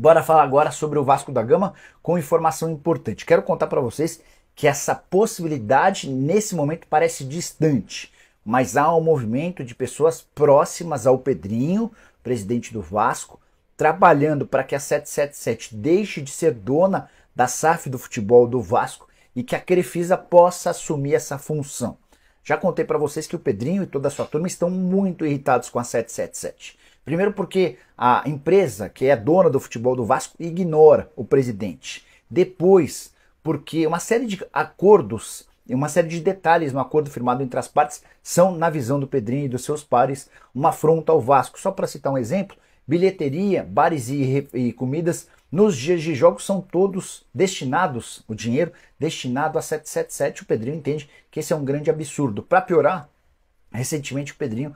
Bora falar agora sobre o Vasco da Gama com informação importante. Quero contar para vocês que essa possibilidade nesse momento parece distante, mas há um movimento de pessoas próximas ao Pedrinho, presidente do Vasco, trabalhando para que a 777 deixe de ser dona da SAF do futebol do Vasco e que a Crefisa possa assumir essa função. Já contei para vocês que o Pedrinho e toda a sua turma estão muito irritados com a 777 Primeiro porque a empresa que é dona do futebol do Vasco ignora o presidente. Depois, porque uma série de acordos e uma série de detalhes no acordo firmado entre as partes são, na visão do Pedrinho e dos seus pares, uma afronta ao Vasco. Só para citar um exemplo, bilheteria, bares e, e comidas nos dias de jogos são todos destinados, o dinheiro destinado a 777. O Pedrinho entende que esse é um grande absurdo. Para piorar, Recentemente o Pedrinho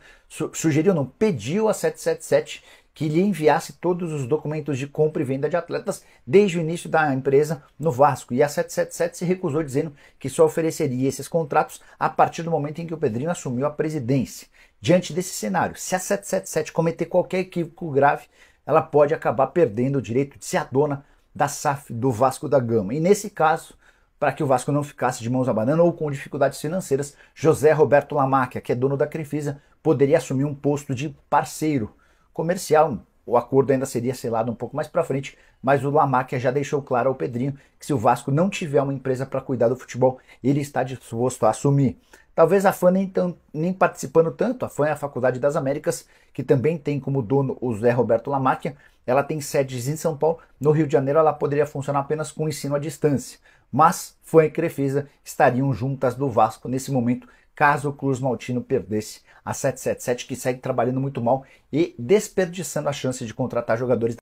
sugeriu, não, pediu a 777 que lhe enviasse todos os documentos de compra e venda de atletas desde o início da empresa no Vasco. E a 777 se recusou, dizendo que só ofereceria esses contratos a partir do momento em que o Pedrinho assumiu a presidência. Diante desse cenário, se a 777 cometer qualquer equívoco grave, ela pode acabar perdendo o direito de ser a dona da SAF do Vasco da Gama. E nesse caso, para que o Vasco não ficasse de mãos banana ou com dificuldades financeiras, José Roberto Lamáquia, que é dono da Crefisa, poderia assumir um posto de parceiro comercial. O acordo ainda seria selado um pouco mais para frente, mas o Lamáquia já deixou claro ao Pedrinho que se o Vasco não tiver uma empresa para cuidar do futebol, ele está disposto a assumir. Talvez a FAN nem, nem participando tanto, a FAN é a Faculdade das Américas, que também tem como dono o Zé Roberto Lamáquia, ela tem sedes em São Paulo, no Rio de Janeiro ela poderia funcionar apenas com ensino à distância mas foi e Crefisa estariam juntas do Vasco nesse momento, caso o Cruz Maltino perdesse a 777, que segue trabalhando muito mal e desperdiçando a chance de contratar jogadores